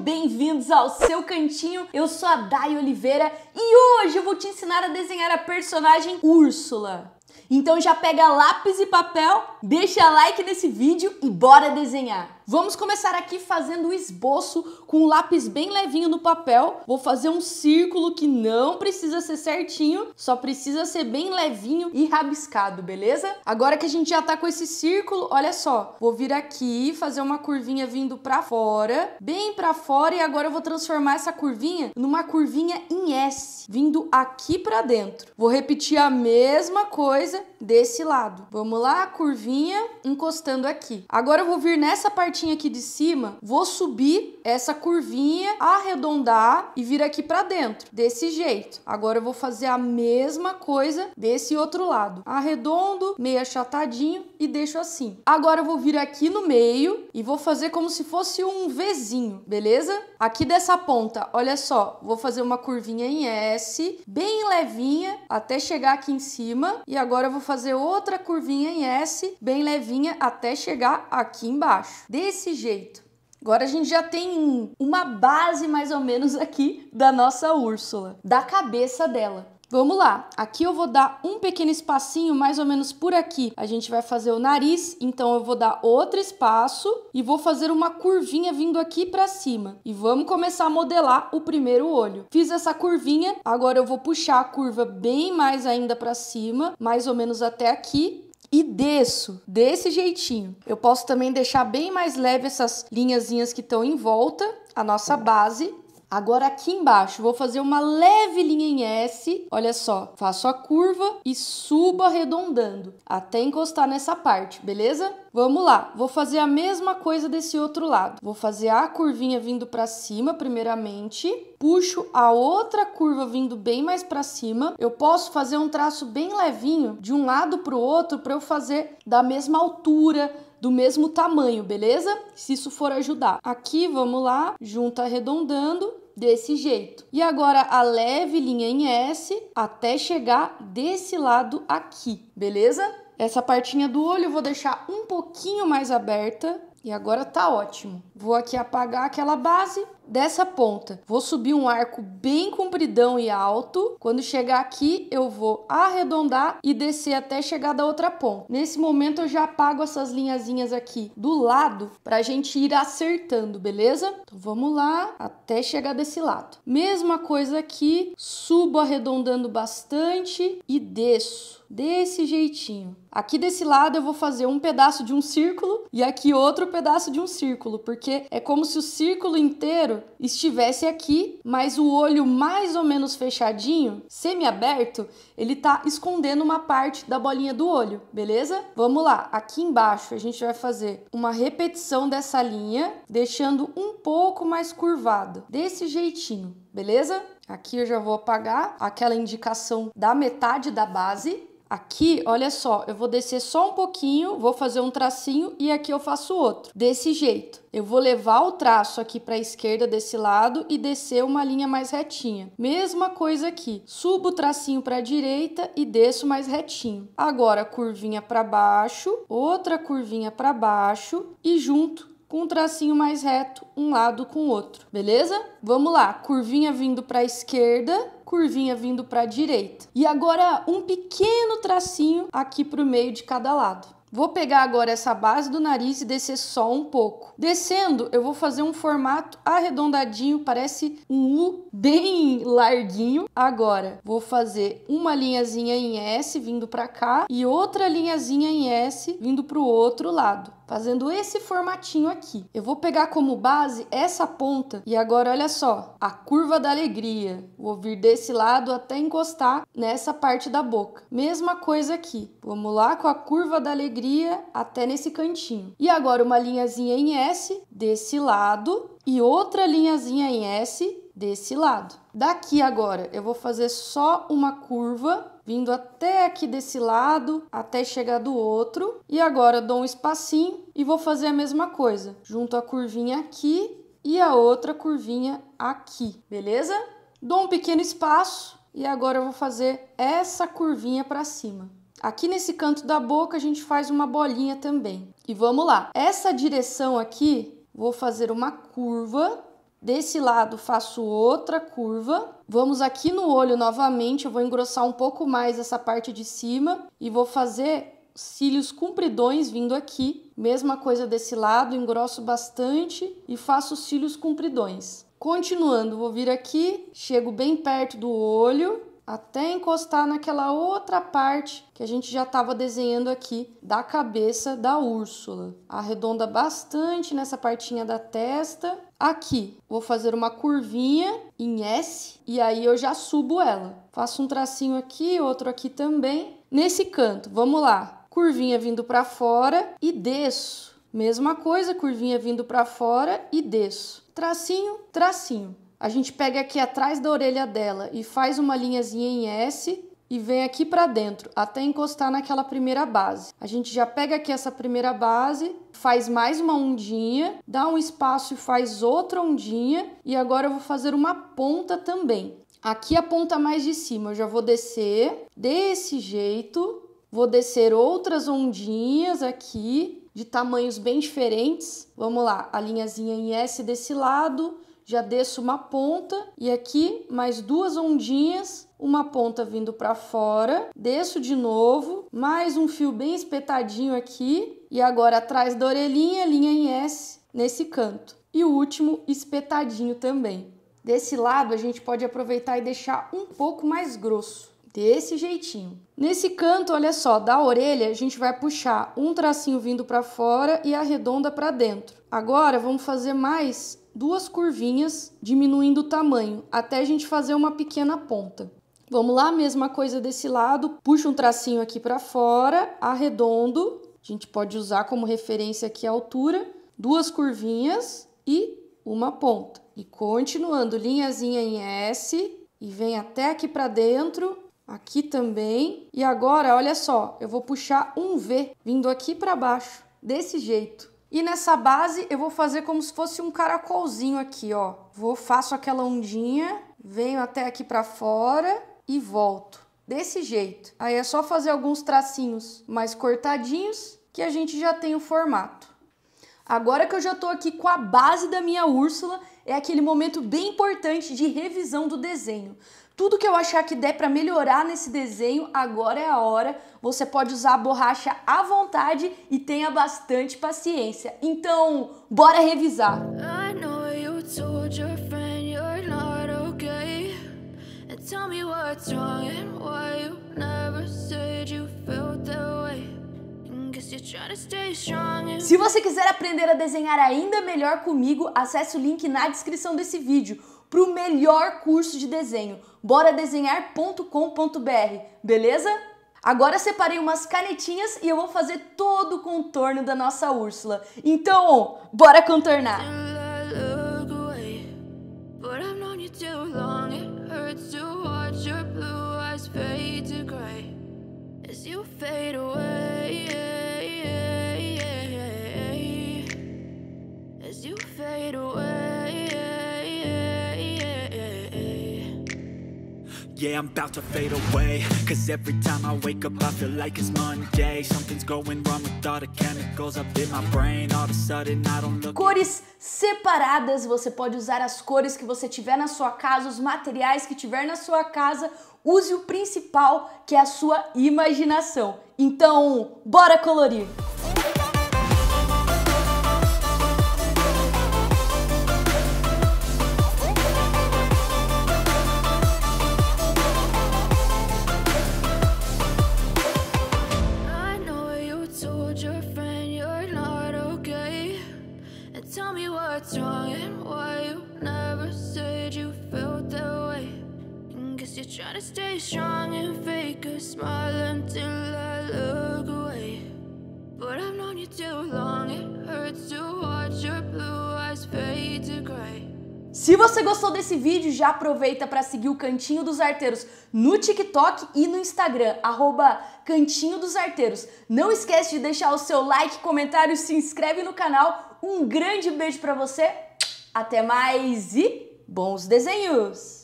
bem-vindos ao seu cantinho. Eu sou a Day Oliveira e hoje eu vou te ensinar a desenhar a personagem Úrsula. Então já pega lápis e papel, deixa like nesse vídeo e bora desenhar. Vamos começar aqui fazendo o esboço com um lápis bem levinho no papel. Vou fazer um círculo que não precisa ser certinho, só precisa ser bem levinho e rabiscado, beleza? Agora que a gente já tá com esse círculo, olha só, vou vir aqui, fazer uma curvinha vindo pra fora, bem pra fora, e agora eu vou transformar essa curvinha numa curvinha em S, vindo aqui pra dentro. Vou repetir a mesma coisa desse lado. Vamos lá, curvinha, encostando aqui. Agora eu vou vir nessa parte setinha aqui de cima, vou subir essa curvinha, arredondar e vir aqui para dentro, desse jeito. Agora eu vou fazer a mesma coisa desse outro lado. Arredondo, meio achatadinho e deixo assim. Agora eu vou vir aqui no meio e vou fazer como se fosse um Vzinho, beleza? Aqui dessa ponta, olha só, vou fazer uma curvinha em S, bem levinha, até chegar aqui em cima. E agora eu vou fazer outra curvinha em S, bem levinha, até chegar aqui embaixo. Desse desse jeito. Agora a gente já tem uma base mais ou menos aqui da nossa Úrsula, da cabeça dela. Vamos lá, aqui eu vou dar um pequeno espacinho mais ou menos por aqui. A gente vai fazer o nariz, então eu vou dar outro espaço e vou fazer uma curvinha vindo aqui para cima. E vamos começar a modelar o primeiro olho. Fiz essa curvinha, agora eu vou puxar a curva bem mais ainda para cima, mais ou menos até aqui e desço desse jeitinho. Eu posso também deixar bem mais leve essas linhazinhas que estão em volta, a nossa base, Agora aqui embaixo, vou fazer uma leve linha em S. Olha só, faço a curva e subo arredondando até encostar nessa parte, beleza? Vamos lá, vou fazer a mesma coisa desse outro lado. Vou fazer a curvinha vindo para cima primeiramente, puxo a outra curva vindo bem mais para cima. Eu posso fazer um traço bem levinho de um lado para o outro para eu fazer da mesma altura, do mesmo tamanho, beleza? Se isso for ajudar. Aqui, vamos lá, junta arredondando desse jeito. E agora a leve linha em S até chegar desse lado aqui, beleza? Essa partinha do olho eu vou deixar um pouquinho mais aberta e agora tá ótimo. Vou aqui apagar aquela base dessa ponta. Vou subir um arco bem compridão e alto. Quando chegar aqui, eu vou arredondar e descer até chegar da outra ponta. Nesse momento, eu já apago essas linhazinhas aqui do lado para a gente ir acertando, beleza? Então, vamos lá até chegar desse lado. Mesma coisa aqui, subo arredondando bastante e desço desse jeitinho. Aqui desse lado eu vou fazer um pedaço de um círculo e aqui outro pedaço de um círculo, porque é como se o círculo inteiro estivesse aqui, mas o olho mais ou menos fechadinho, semi-aberto, ele tá escondendo uma parte da bolinha do olho, beleza? Vamos lá, aqui embaixo a gente vai fazer uma repetição dessa linha, deixando um pouco mais curvado, desse jeitinho, beleza? Aqui eu já vou apagar aquela indicação da metade da base Aqui, olha só, eu vou descer só um pouquinho, vou fazer um tracinho e aqui eu faço outro, desse jeito. Eu vou levar o traço aqui para a esquerda desse lado e descer uma linha mais retinha. Mesma coisa aqui, subo o tracinho para a direita e desço mais retinho. Agora, curvinha para baixo, outra curvinha para baixo e junto com um tracinho mais reto, um lado com o outro, beleza? Vamos lá, curvinha vindo para a esquerda, curvinha vindo para a direita. E agora um pequeno tracinho aqui para o meio de cada lado. Vou pegar agora essa base do nariz e descer só um pouco. Descendo, eu vou fazer um formato arredondadinho, parece um U bem larguinho. Agora, vou fazer uma linhazinha em S vindo para cá e outra linhazinha em S vindo para o outro lado fazendo esse formatinho aqui. Eu vou pegar como base essa ponta e agora olha só, a curva da alegria. Vou vir desse lado até encostar nessa parte da boca. Mesma coisa aqui. Vamos lá com a curva da alegria até nesse cantinho. E agora uma linhazinha em S desse lado e outra linhazinha em S desse lado. Daqui agora eu vou fazer só uma curva, vindo até aqui desse lado, até chegar do outro. E agora dou um espacinho e vou fazer a mesma coisa. Junto a curvinha aqui e a outra curvinha aqui, beleza? Dou um pequeno espaço e agora eu vou fazer essa curvinha para cima. Aqui nesse canto da boca a gente faz uma bolinha também. E vamos lá. Essa direção aqui, vou fazer uma curva Desse lado faço outra curva. Vamos aqui no olho novamente, eu vou engrossar um pouco mais essa parte de cima e vou fazer cílios compridões vindo aqui. Mesma coisa desse lado, engrosso bastante e faço cílios compridões. Continuando, vou vir aqui, chego bem perto do olho até encostar naquela outra parte que a gente já estava desenhando aqui da cabeça da Úrsula. Arredonda bastante nessa partinha da testa. Aqui, vou fazer uma curvinha em S e aí eu já subo ela. Faço um tracinho aqui, outro aqui também. Nesse canto, vamos lá. Curvinha vindo para fora e desço. Mesma coisa, curvinha vindo para fora e desço. Tracinho, tracinho a gente pega aqui atrás da orelha dela e faz uma linhazinha em S e vem aqui para dentro até encostar naquela primeira base. A gente já pega aqui essa primeira base, faz mais uma ondinha, dá um espaço e faz outra ondinha e agora eu vou fazer uma ponta também. Aqui a ponta mais de cima, eu já vou descer desse jeito, vou descer outras ondinhas aqui de tamanhos bem diferentes. Vamos lá, a linhazinha em S desse lado, já desço uma ponta e aqui mais duas ondinhas, uma ponta vindo para fora, desço de novo, mais um fio bem espetadinho aqui e agora atrás da orelhinha, linha em S nesse canto. E o último espetadinho também. Desse lado a gente pode aproveitar e deixar um pouco mais grosso, desse jeitinho. Nesse canto, olha só, da orelha a gente vai puxar um tracinho vindo para fora e arredonda para dentro. Agora vamos fazer mais duas curvinhas, diminuindo o tamanho, até a gente fazer uma pequena ponta. Vamos lá, mesma coisa desse lado, puxa um tracinho aqui para fora, arredondo, a gente pode usar como referência aqui a altura, duas curvinhas e uma ponta. E continuando, linhazinha em S e vem até aqui para dentro, aqui também. E agora, olha só, eu vou puxar um V vindo aqui para baixo, desse jeito. E nessa base eu vou fazer como se fosse um caracolzinho aqui, ó. Vou faço aquela ondinha, venho até aqui para fora e volto. Desse jeito. Aí é só fazer alguns tracinhos mais cortadinhos que a gente já tem o formato. Agora que eu já tô aqui com a base da minha Úrsula, é aquele momento bem importante de revisão do desenho. Tudo que eu achar que der para melhorar nesse desenho, agora é a hora. Você pode usar a borracha à vontade e tenha bastante paciência. Então, bora revisar. Se você quiser aprender a desenhar ainda melhor comigo, acesse o link na descrição desse vídeo para o melhor curso de desenho, bora desenhar.com.br, beleza? Agora separei umas canetinhas e eu vou fazer todo o contorno da nossa Úrsula. Então, bora contornar! fade away Yeah, I'm about to fade away Cause every time I wake up I feel like it's Monday Something's going wrong with all the chemicals up in my brain All of a sudden I don't look Cores separadas, você pode usar as cores que você tiver na sua casa, os materiais que tiver na sua casa Use o principal, que é a sua imaginação Então, bora colorir! Tell me what's wrong and why you never said you felt that way. guess you're trying to stay strong and fake a smile until I look away. But I've known you too long, it hurts to watch your blue eyes fade to gray. Se você gostou desse vídeo, já aproveita para seguir o Cantinho dos Arteiros no TikTok e no Instagram, arroba Cantinho dos Arteiros. Não esquece de deixar o seu like, comentário, se inscreve no canal um grande beijo para você, até mais e bons desenhos!